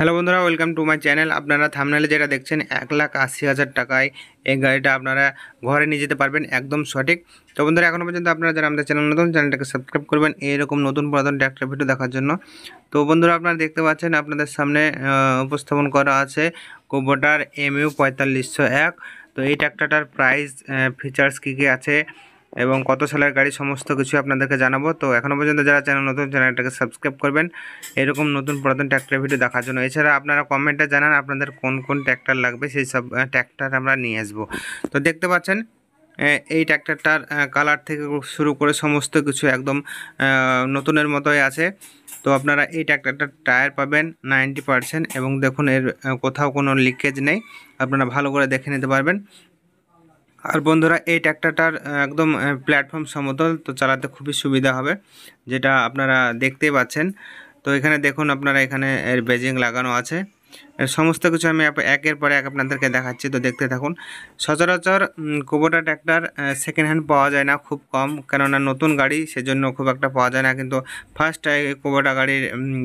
hello বন্ধুরা welcome to my channel আপনারা থামনালে যেটা দেখছেন এক লাখ আশি হাজার টাকায় এই গাড়িটা আপনারা ঘরে নিয়ে যেতে পারবেন একদম সঠিক তো বন্ধুরা এখনও পর্যন্ত আপনারা যারা আমাদের চ্যানেল নতুন চ্যানেলটাকে সাবস্ক্রাইব করবেন এইরকম নতুন পুরাতন ট্র্যাক্টর ভিডিও দেখার জন্য তো বন্ধুরা আপনারা দেখতে পাচ্ছেন আপনাদের সামনে উপস্থাপন করা আছে কোবোটার এম ইউ পঁয়তাল্লিশশো এক তো এই ট্র্যাক্টরটার প্রাইস ফিচার্স কী কী আছে এবং কত সালের গাড়ি সমস্ত কিছু আপনাদেরকে জানাবো তো এখনও পর্যন্ত যারা চ্যানেল নতুন চ্যানেলটাকে সাবস্ক্রাইব করবেন এরকম নতুন পুরাতন ট্র্যাক্টর ভিডিও দেখার জন্য এছাড়া আপনারা কমেন্টে জানান আপনাদের কোন কোন ট্র্যাক্টর লাগবে সেই সব ট্র্যাক্টর আমরা নিয়ে আসবো তো দেখতে পাচ্ছেন এই ট্র্যাক্টরটার কালার থেকে শুরু করে সমস্ত কিছু একদম নতুনের মতোই আছে তো আপনারা এই ট্র্যাক্টরটার টায়ার পাবেন নাইনটি পারসেন্ট এবং দেখুন এর কোথাও কোনো লিকেজ নেই আপনারা ভালো করে দেখে নিতে পারবেন আর বন্ধুরা এই ট্র্যাক্টরটার একদম প্ল্যাটফর্ম সমতল তো চালাতে খুবই সুবিধা হবে যেটা আপনারা দেখতেই পাচ্ছেন তো এখানে দেখুন আপনারা এখানে এর বেজিং লাগানো আছে সমস্ত কিছু আমি একের পর এক আপনাদেরকে দেখাচ্ছি তো দেখতে থাকুন সচরাচর কুবোটা ট্র্যাক্টর সেকেন্ড হ্যান্ড পাওয়া যায় না খুব কম কেননা নতুন গাড়ি সেজন্য খুব একটা পাওয়া যায় না কিন্তু ফার্স্ট কুবোটা গাড়ির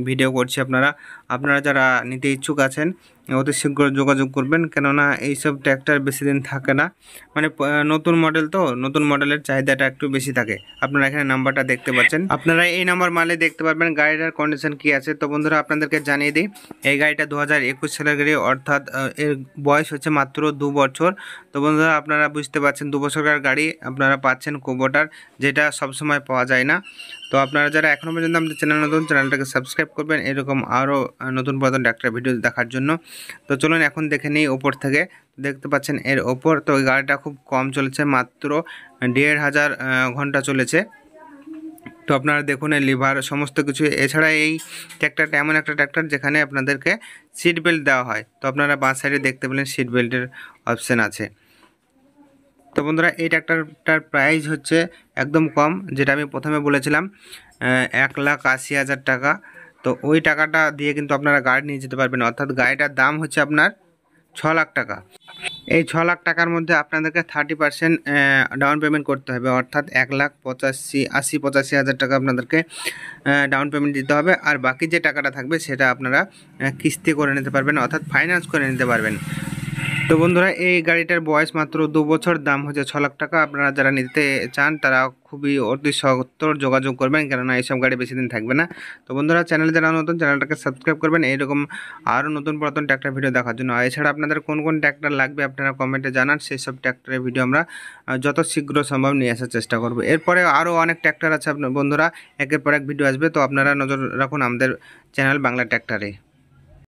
ভিডিও করছি আপনারা আপনারা যারা নিতে ইচ্ছুক আছেন অতি শীঘ্র যোগাযোগ করবেন কেননা এইসব ট্র্যাক্টর বেশি দিন থাকে না মানে নতুন মডেল তো নতুন মডেলের চাহিদাটা একটু বেশি থাকে আপনারা এখানে নাম্বারটা দেখতে পাচ্ছেন আপনারা এই নাম্বার মালে দেখতে পারবেন গাড়িটার কন্ডিশন কি আছে তো বন্ধুরা আপনাদেরকে জানিয়ে দিই এই গাড়িটা দু সালের গাড়ি অর্থাৎ এর বয়স হচ্ছে মাত্র দু বছর তো বন্ধুরা আপনারা বুঝতে পারছেন দু বছরকার গাড়ি আপনারা পাচ্ছেন কোবোটার যেটা সবসময় পাওয়া যায় না তো আপনারা যারা এখনও পর্যন্ত আমাদের চ্যানেল নতুন চ্যানেলটাকে সাবস্ক্রাইব করবেন এরকম আরও নতুন পুরাতন ডাক্তার ভিডিও দেখার জন্য তো চলুন এখন দেখে নিই ওপর থেকে দেখতে পাচ্ছেন এর ওপর তো গাড়িটা খুব কম চলেছে মাত্র দেড় হাজার ঘন্টা চলেছে তো আপনারা দেখুন এই লিভার সমস্ত কিছু এছাড়া এই ট্র্যাক্টরটা এমন একটা ট্র্যাক্টর যেখানে আপনাদেরকে সিট বেল্ট দেওয়া হয় তো আপনারা বাঁ সাইডে দেখতে পেলেন সিট বেল্টের অপশান আছে তো বন্ধুরা এই ট্র্যাক্টরটার প্রাইস হচ্ছে একদম কম যেটা আমি প্রথমে বলেছিলাম এক লাখ আশি হাজার টাকা তো ওই টাকাটা দিয়ে কিন্তু আপনারা গাড়ি নিয়ে যেতে পারবেন অর্থাৎ গাড়িটার দাম হচ্ছে আপনার ছ লাখ টাকা এই ছ লাখ টাকার মধ্যে আপনাদেরকে থার্টি পার্সেন্ট ডাউন পেমেন্ট করতে হবে অর্থাৎ এক লাখ পঁচাশি আশি পঁচাশি হাজার টাকা আপনাদেরকে ডাউন পেমেন্ট দিতে হবে আর বাকি যে টাকাটা থাকবে সেটা আপনারা কিস্তি করে নিতে পারবেন অর্থাৎ ফাইন্যান্স করে নিতে পারবেন তো বন্ধুরা এই গাড়িটার বয়স মাত্র দু বছর দাম হচ্ছে ছ লাখ টাকা আপনারা যারা নিতে চান তারা খুবই অতি সত্তর যোগাযোগ করবেন কেননা এইসব গাড়ি বেশি দিন থাকবে না তো বন্ধুরা চ্যানেল যারা নতুন চ্যানেলটাকে সাবস্ক্রাইব করবেন এইরকম আরও নতুন পুরাতন ট্র্যাক্টর ভিডিও দেখার জন্য এছাড়া আপনাদের কোন কোন ট্র্যাক্টর লাগবে আপনারা কমেন্টে জানান সেই সব ট্র্যাক্টরের ভিডিও আমরা যত শীঘ্র সম্ভব নিয়ে আসার চেষ্টা করব এরপরে আরও অনেক ট্র্যাক্টর আছে আপনার বন্ধুরা একের পর এক ভিডিও আসবে তো আপনারা নজর রাখুন আমাদের চ্যানেল বাংলা ট্র্যাক্টরে